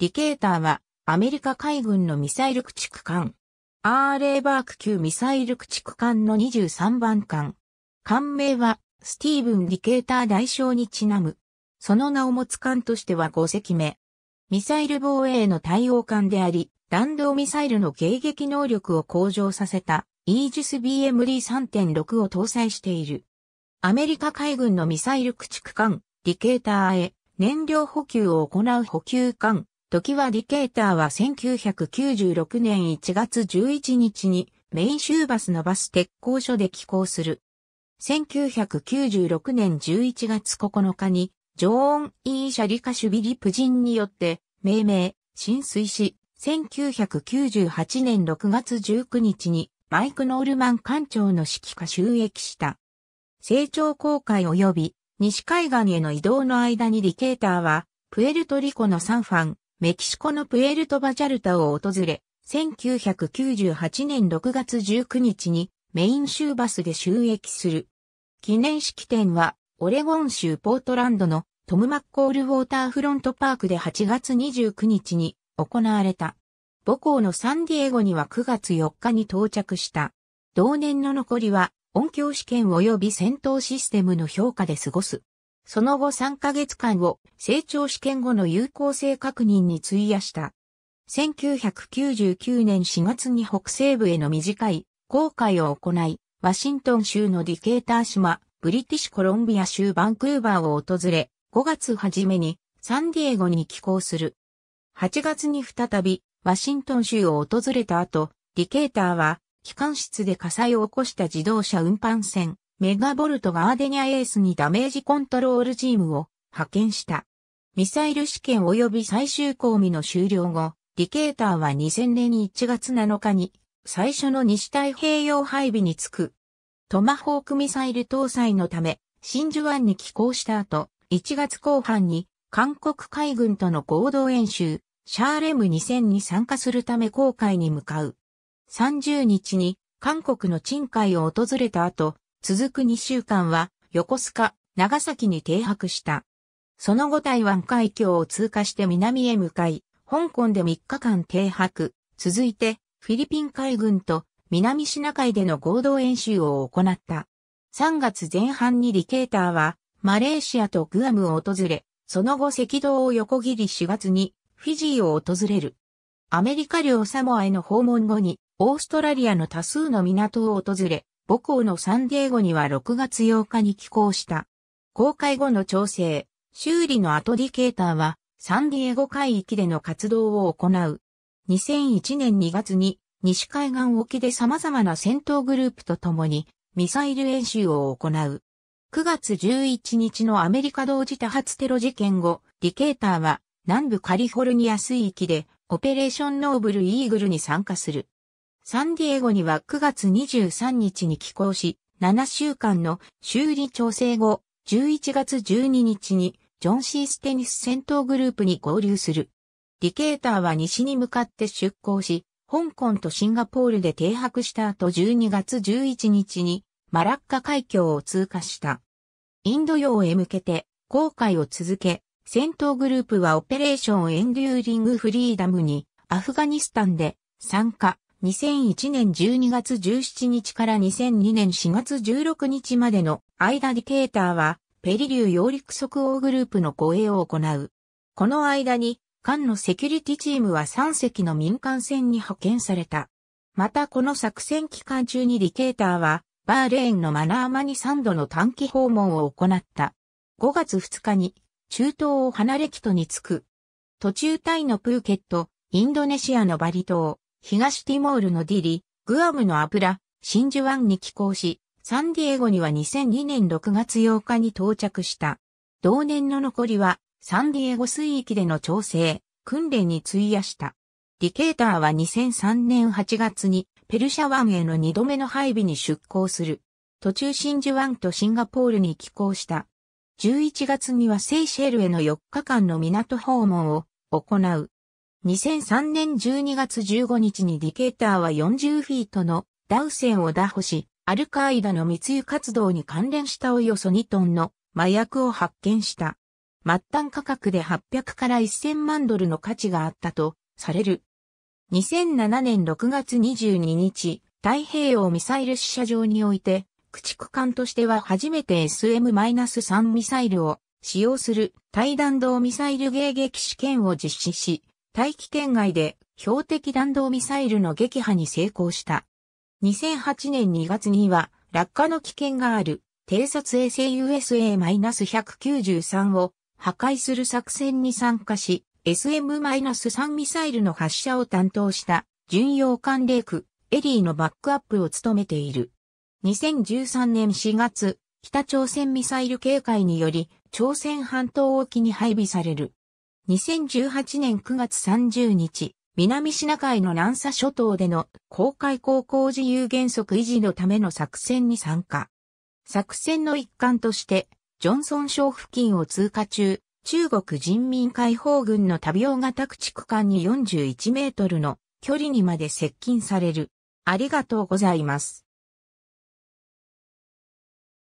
ディケーターはアメリカ海軍のミサイル駆逐艦。アーレーバーク級ミサイル駆逐艦の23番艦。艦名はスティーブン・ディケーター代償にちなむ。その名を持つ艦としては5隻目。ミサイル防衛の対応艦であり、弾道ミサイルの迎撃能力を向上させたイージス BMD3.6 を搭載している。アメリカ海軍のミサイル駆逐艦、ディケーターへ燃料補給を行う補給艦、時はディケーターは1996年1月11日にメイン州バスのバス鉄工所で寄港する。1996年11月9日にジョーン・イーシャリカシュビリプ人によって命名、浸水し、1998年6月19日にマイク・ノールマン艦長の指揮下収益した。成長航海及び西海岸への移動の間にリケーターは、プエルトリコのサンファン、メキシコのプエルトバジャルタを訪れ、1998年6月19日にメイン州バスで収益する。記念式典は、オレゴン州ポートランドのトム・マッコール・ウォーターフロントパークで8月29日に行われた。母校のサンディエゴには9月4日に到着した。同年の残りは音響試験及び戦闘システムの評価で過ごす。その後3ヶ月間を成長試験後の有効性確認に費やした。1999年4月に北西部への短い航海を行い、ワシントン州のディケーター島、ブリティッシュコロンビア州バンクーバーを訪れ、5月初めにサンディエゴに寄港する。8月に再びワシントン州を訪れた後、ディケーターは機関室で火災を起こした自動車運搬船メガボルトガーデニアエースにダメージコントロールチームを派遣した。ミサイル試験及び最終講義の終了後、ディケーターは2000年1月7日に最初の西太平洋配備に着く。トマホークミサイル搭載のため、真珠湾に寄港した後、1月後半に韓国海軍との合同演習、シャーレム2000に参加するため航海に向かう。30日に韓国の鎮海を訪れた後、続く2週間は横須賀、長崎に停泊した。その後台湾海峡を通過して南へ向かい、香港で3日間停泊、続いてフィリピン海軍と南シナ海での合同演習を行った。3月前半にリケーターはマレーシアとグアムを訪れ、その後赤道を横切り4月にフィジーを訪れる。アメリカ領サモアへの訪問後にオーストラリアの多数の港を訪れ、母校のサンディエゴには6月8日に寄港した。公開後の調整、修理のアトリケーターは、サンディエゴ海域での活動を行う。2001年2月に、西海岸沖で様々な戦闘グループと共に、ミサイル演習を行う。9月11日のアメリカ同時多発テロ事件後、リケーターは、南部カリフォルニア水域で、オペレーションノーブルイーグルに参加する。サンディエゴには9月23日に寄港し、7週間の修理調整後、11月12日にジョン・シーステニス戦闘グループに合流する。ディケーターは西に向かって出港し、香港とシンガポールで停泊した後12月11日にマラッカ海峡を通過した。インド洋へ向けて航海を続け、戦闘グループはオペレーションエンデューリングフリーダムにアフガニスタンで参加、2001年12月17日から2002年4月16日までの間ディケーターは、ペリリュー揚陸即応グループの護衛を行う。この間に、艦のセキュリティチームは3隻の民間船に派遣された。またこの作戦期間中にディケーターは、バーレーンのマナーマに3度の短期訪問を行った。5月2日に、中東を離れキトに着く。途中タイのプーケット、インドネシアのバリ島、東ティモールのディリ、グアムのアプラ、真珠湾に寄港し、サンディエゴには2002年6月8日に到着した。同年の残りは、サンディエゴ水域での調整、訓練に費やした。ディケーターは2003年8月にペルシャ湾への2度目の配備に出港する。途中真珠湾とシンガポールに寄港した。11月にはセイシェルへの4日間の港訪問を行う。2003年12月15日にディケーターは40フィートのダウセンを打破し、アルカイダの密輸活動に関連したおよそ2トンの麻薬を発見した。末端価格で800から1000万ドルの価値があったとされる。2007年6月22日、太平洋ミサイル試射場において、駆逐艦としては初めて SM-3 ミサイルを使用する対弾道ミサイル迎撃試験を実施し、大気圏外で標的弾道ミサイルの撃破に成功した。2008年2月には落下の危険がある偵察衛星 USA-193 を破壊する作戦に参加し、SM-3 ミサイルの発射を担当した巡洋艦レイク、エリーのバックアップを務めている。2013年4月、北朝鮮ミサイル警戒により、朝鮮半島沖に配備される2018年9月30日、南シナ海の南沙諸島での公海航行自由原則維持のための作戦に参加。作戦の一環として、ジョンソン省付近を通過中、中国人民解放軍の多病型駆逐艦に41メートルの距離にまで接近される。ありがとうございます。